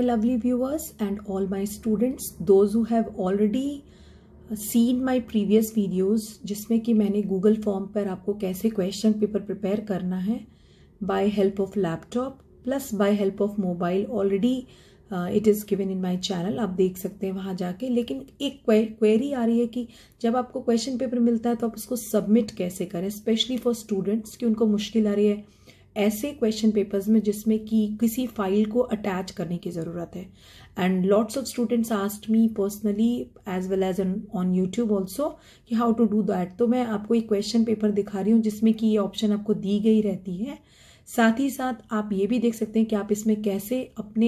my lovely viewers and all my students those who have already seen my previous videos जिसमें कि मैंने Google form पर आपको कैसे question paper prepare करना है by help of laptop plus by help of mobile already uh, it is given in my channel आप देख सकते हैं वहाँ जाके लेकिन एक query आ रही है कि जब आपको question paper मिलता है तो आप उसको submit कैसे करें specially for students कि उनको मुश्किल आ रही है ऐसे क्वेश्चन पेपर्स में जिसमें कि किसी फाइल को अटैच करने की ज़रूरत है and lots of students asked me personally as well as on YouTube also कि हाउ टू डू दैट तो मैं आपको एक क्वेश्चन पेपर दिखा रही हूँ जिसमें कि ये ऑप्शन आपको दी गई रहती है साथ ही साथ आप ये भी देख सकते हैं कि आप इसमें कैसे अपने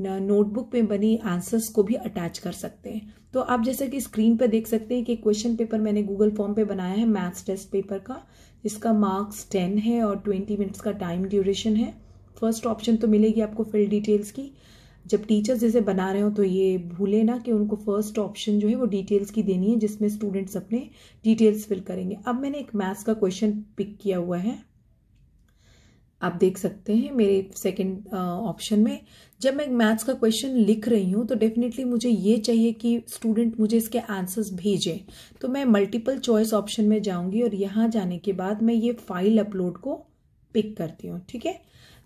नोटबुक पे बनी आंसर्स को भी अटैच कर सकते हैं तो आप जैसे कि स्क्रीन पर देख सकते हैं कि क्वेश्चन पेपर मैंने गूगल फॉर्म पे बनाया है मैथ्स टेस्ट पेपर का इसका मार्क्स टेन है और ट्वेंटी मिनट्स का टाइम ड्यूरेशन है फर्स्ट ऑप्शन तो मिलेगी आपको फिल डिटेल्स की जब टीचर्स इसे बना रहे हो तो ये भूले ना कि उनको फर्स्ट ऑप्शन जो है वो डिटेल्स की देनी है जिसमें स्टूडेंट्स अपने डिटेल्स फिल करेंगे अब मैंने एक मैथ्स का क्वेश्चन पिक किया हुआ है आप देख सकते हैं मेरे सेकंड ऑप्शन में जब मैं मैथ्स का क्वेश्चन लिख रही हूँ तो डेफिनेटली मुझे ये चाहिए कि स्टूडेंट मुझे इसके आंसर्स भेजें तो मैं मल्टीपल चॉइस ऑप्शन में जाऊँगी और यहाँ जाने के बाद मैं ये फाइल अपलोड को पिक करती हूँ ठीक है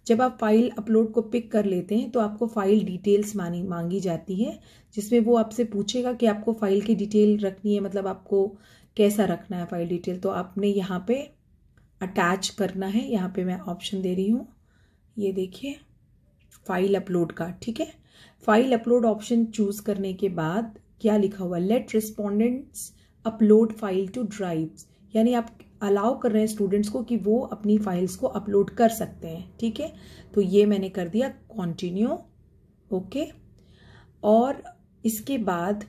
जब आप फाइल अपलोड को पिक कर लेते हैं तो आपको फाइल डिटेल्स मानी मांगी जाती है जिसमें वो आपसे पूछेगा कि आपको फाइल की डिटेल रखनी है मतलब आपको कैसा रखना है फाइल डिटेल तो आपने यहाँ पे अटैच करना है यहाँ पे मैं ऑप्शन दे रही हूँ ये देखिए फाइल अपलोड का ठीक है फाइल अपलोड ऑप्शन चूज करने के बाद क्या लिखा हुआ let respondents upload file to drive यानी आप अलाउ कर रहे हैं स्टूडेंट्स को कि वो अपनी फाइल्स को अपलोड कर सकते हैं ठीक है तो ये मैंने कर दिया कॉन्टिन्यू ओके और इसके बाद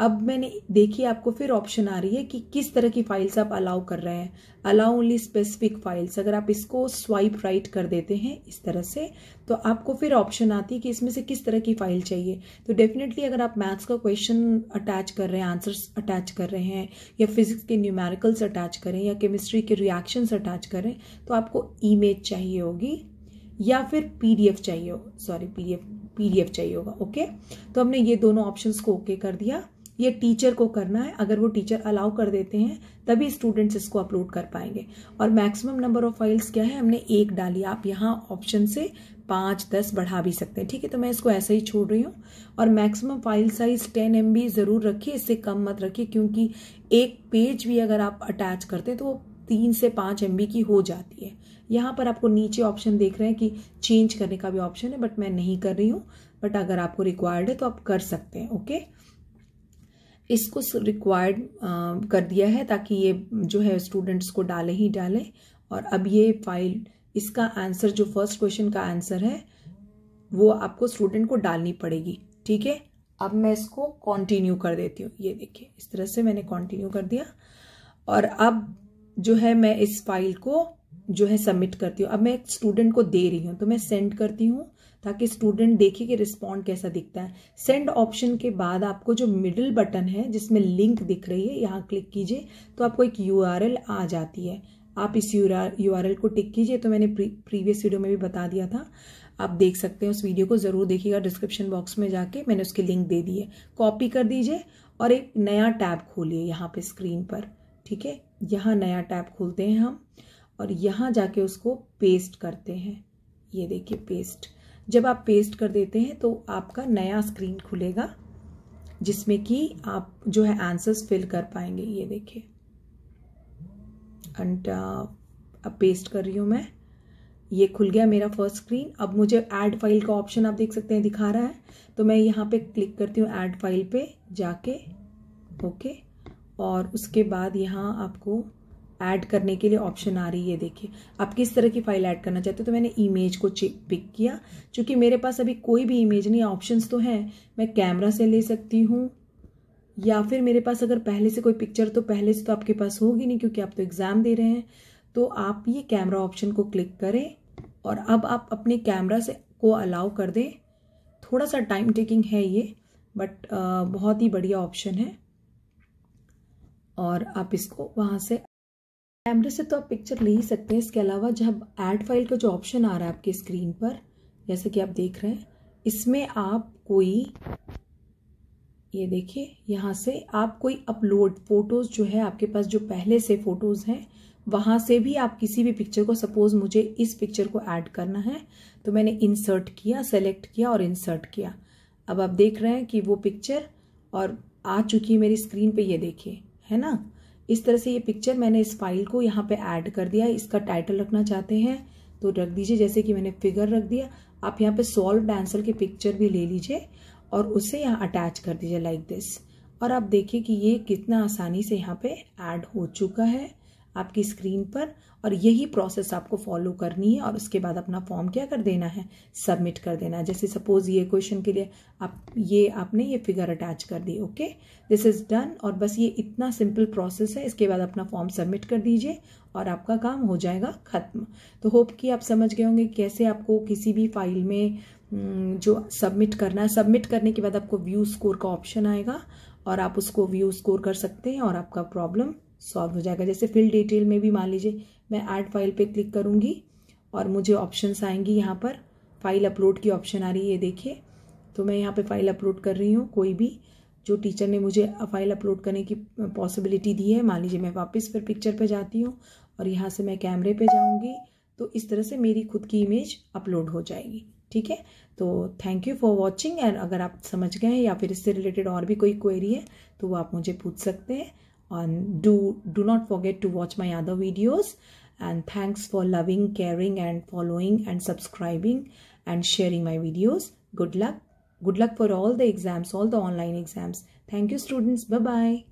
अब मैंने देखिए आपको फिर ऑप्शन आ रही है कि किस तरह की फाइल्स आप अलाउ कर रहे हैं अलाउ ओनली स्पेसिफिक फाइल्स अगर आप इसको स्वाइप राइट कर देते हैं इस तरह से तो आपको फिर ऑप्शन आती है कि इसमें से किस तरह की फाइल चाहिए तो डेफिनेटली अगर आप मैथ्स का क्वेश्चन अटैच कर रहे हैं आंसर्स अटैच कर रहे हैं या फिजिक्स के न्यूमेरिकल्स अटैच करें या केमिस्ट्री के रिएक्शंस अटैच करें तो आपको ईमेज चाहिए होगी या फिर पीडीएफ चाहिए सॉरी पीडीएफ पीडीएफ चाहिए होगा ओके तो हमने ये दोनों ऑप्शंस को ओके कर दिया ये टीचर को करना है अगर वो टीचर अलाउ कर देते हैं तभी स्टूडेंट्स इसको अपलोड कर पाएंगे और मैक्सिमम नंबर ऑफ फाइल्स क्या है हमने एक डाली आप यहाँ ऑप्शन से पाँच दस बढ़ा भी सकते हैं ठीक है तो मैं इसको ऐसे ही छोड़ रही हूँ और maximum file size ten M ज़रूर रखिए इससे कम मत रखिए क्योंकि एक पेज भी अगर आप अटैच करते हैं तो वो तीन से पाँच एम की हो जाती है यहाँ पर आपको नीचे ऑप्शन देख रहे हैं कि चेंज करने का भी ऑप्शन है बट मैं नहीं कर रही हूँ बट अगर आपको रिक्वायर्ड है तो आप कर सकते हैं ओके इसको रिक्वायर्ड कर दिया है ताकि ये जो है स्टूडेंट्स को डाले ही डाले और अब ये फाइल इसका आंसर जो फर्स्ट क्वेश्चन का आंसर है वो आपको स्टूडेंट को डालनी पड़ेगी ठीक है अब मैं इसको कंटिन्यू कर देती हूँ ये देखिए इस तरह से मैंने कंटिन्यू कर दिया और अब जो है मैं इस फाइल को जो है सबमिट करती हूँ अब मैं स्टूडेंट को दे रही हूँ तो मैं सेंड करती हूँ ताकि स्टूडेंट देखे कि रिस्पॉन्ड कैसा दिखता है सेंड ऑप्शन के बाद आपको जो मिडिल बटन है जिसमें लिंक दिख रही है यहाँ क्लिक कीजिए तो आपको एक यू आ जाती है आप इस यू आर को टिक कीजिए तो मैंने प्रीवियस वीडियो में भी बता दिया था आप देख सकते हैं उस वीडियो को ज़रूर देखिएगा डिस्क्रिप्शन बॉक्स में जाके मैंने उसके लिंक दे दिए कॉपी कर दीजिए और एक नया टैब खोलिए यहाँ पे स्क्रीन पर ठीक है यहाँ नया टैब खोलते हैं हम और यहाँ जाके उसको पेस्ट करते हैं ये देखिए पेस्ट जब आप पेस्ट कर देते हैं तो आपका नया स्क्रीन खुलेगा जिसमें कि आप जो है आंसर्स फिल कर पाएंगे ये देखिए एंड uh, अब पेस्ट कर रही हूँ मैं ये खुल गया मेरा फर्स्ट स्क्रीन अब मुझे ऐड फाइल का ऑप्शन आप देख सकते हैं दिखा रहा है तो मैं यहाँ पे क्लिक करती हूँ ऐड फाइल पे जाके ओके और उसके बाद यहाँ आपको ऐड करने के लिए ऑप्शन आ रही है देखिए आप किस तरह की फाइल ऐड करना चाहते हो तो मैंने इमेज को पिक किया क्योंकि मेरे पास अभी कोई भी इमेज नहीं ऑप्शंस तो हैं मैं कैमरा से ले सकती हूँ या फिर मेरे पास अगर पहले से कोई पिक्चर तो पहले से तो आपके पास होगी नहीं क्योंकि आप तो एग्ज़ाम दे रहे हैं तो आप ये कैमरा ऑप्शन को क्लिक करें और अब आप अपने कैमरा से को अलाउ कर दें थोड़ा सा टाइम टेकिंग है ये बट बहुत ही बढ़िया ऑप्शन है और आप इसको वहाँ से कैमरे से तो आप पिक्चर ले ही सकते हैं इसके अलावा जब ऐड फाइल का जो ऑप्शन आ रहा है आपके स्क्रीन पर जैसे कि आप देख रहे हैं इसमें आप कोई ये देखिए यहाँ से आप कोई अपलोड फ़ोटोज़ जो है आपके पास जो पहले से फ़ोटोज़ हैं वहाँ से भी आप किसी भी पिक्चर को सपोज़ मुझे इस पिक्चर को ऐड करना है तो मैंने इंसर्ट किया सेलेक्ट किया और इंसर्ट किया अब आप देख रहे हैं कि वो पिक्चर और आ चुकी है मेरी स्क्रीन पे ये देखिए है ना इस तरह से ये पिक्चर मैंने इस फाइल को यहाँ पे ऐड कर दिया इसका टाइटल रखना चाहते हैं तो रख दीजिए जैसे कि मैंने फिगर रख दिया आप यहाँ पे सॉल्व डांसर की पिक्चर भी ले लीजिए और उसे यहाँ अटैच कर दीजिए लाइक दिस और आप देखिए कि ये कितना आसानी से यहाँ पे ऐड हो चुका है आपकी स्क्रीन पर और यही प्रोसेस आपको फॉलो करनी है और उसके बाद अपना फॉर्म क्या कर देना है सबमिट कर देना है जैसे सपोज ये क्वेश्चन के लिए आप ये आपने ये फिगर अटैच कर दी ओके दिस इज़ डन और बस ये इतना सिंपल प्रोसेस है इसके बाद अपना फॉर्म सबमिट कर दीजिए और आपका काम हो जाएगा ख़त्म तो होप कि आप समझ गए होंगे कैसे आपको किसी भी फाइल में जो सबमिट करना है सबमिट करने के बाद आपको व्यू स्कोर का ऑप्शन आएगा और आप उसको व्यू स्कोर कर सकते हैं और आपका प्रॉब्लम सॉल्व हो जाएगा जैसे फिल डिटेल में भी मान लीजिए मैं ऐड फाइल पे क्लिक करूँगी और मुझे ऑप्शंस आएंगी यहाँ पर फाइल अपलोड की ऑप्शन आ रही है देखिए तो मैं यहाँ पे फाइल अपलोड कर रही हूँ कोई भी जो टीचर ने मुझे फाइल अपलोड करने की पॉसिबिलिटी दी है मान लीजिए मैं वापस फिर पिक्चर पर जाती हूँ और यहाँ से मैं कैमरे पर जाऊँगी तो इस तरह से मेरी खुद की इमेज अपलोड हो जाएगी ठीक है तो thank you for watching and अगर आप समझ गए हैं या फिर इससे रिलेटेड और भी कोई क्वेरी है तो वो आप मुझे पूछ सकते हैं do do not forget to watch my other videos and thanks for loving caring and following and subscribing and sharing my videos good luck good luck for all the exams all the online exams thank you students bye bye